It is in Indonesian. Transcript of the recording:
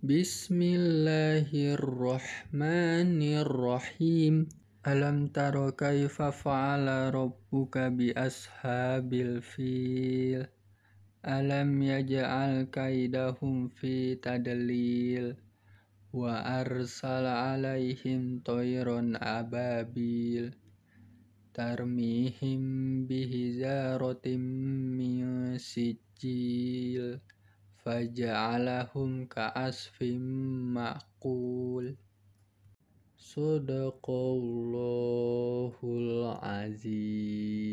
Bismillahirrahmanirrahim. Alam taro kaifa fa'ala rabbuka bi ashabil fil. Alam yaj'al kaidahum fi tadlil. Wa arsala alaihim toiron ababil. Tarmihim bihizaratim min sijil faja'alahum ka'asfim ma'kul Sadaqallahul azim